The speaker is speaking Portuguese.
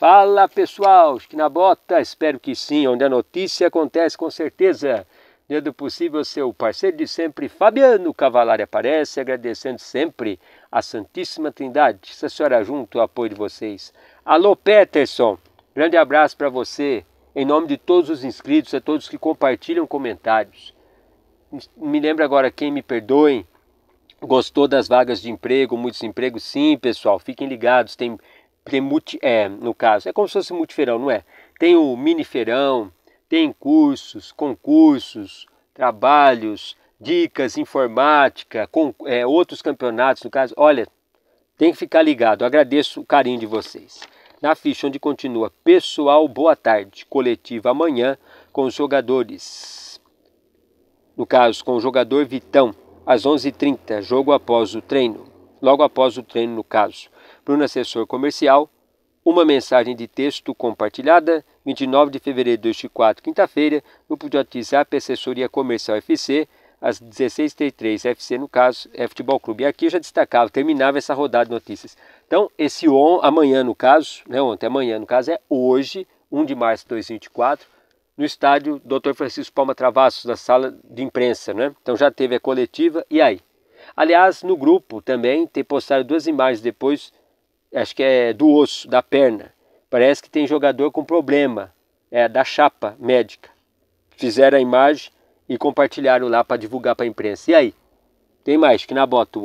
Fala pessoal, que na bota, espero que sim, onde a notícia acontece com certeza. Dentro do possível, seu parceiro de sempre, Fabiano Cavalari aparece, agradecendo sempre a Santíssima Trindade, essa senhora junto, o apoio de vocês. Alô Peterson, grande abraço para você, em nome de todos os inscritos, a todos que compartilham comentários. Me lembra agora quem me perdoem, gostou das vagas de emprego, muitos empregos? Sim, pessoal, fiquem ligados, tem tem multi, é, no caso, é como se fosse multiferão, não é? Tem o mini ferão tem cursos, concursos, trabalhos, dicas, informática, com, é, outros campeonatos, no caso. Olha, tem que ficar ligado. Eu agradeço o carinho de vocês. Na ficha onde continua, pessoal, boa tarde. Coletiva amanhã com os jogadores. No caso, com o jogador Vitão, às 11h30, jogo após o treino. Logo após o treino, no caso. Bruno Assessor Comercial, uma mensagem de texto compartilhada, 29 de fevereiro de 2004, quinta-feira, grupo de WhatsApp Assessoria Comercial FC, às 16h33, FC no caso, é Futebol Clube. E aqui eu já destacava, terminava essa rodada de notícias. Então, esse on, amanhã no caso, né, ontem, amanhã no caso, é hoje, 1 de março de 2024, no estádio Dr. Francisco Palma Travassos, na sala de imprensa, né? Então já teve a coletiva, e aí? Aliás, no grupo também tem postado duas imagens depois acho que é do osso, da perna. Parece que tem jogador com problema, é da chapa médica. Fizeram a imagem e compartilharam lá para divulgar para a imprensa. E aí? Tem mais que na bota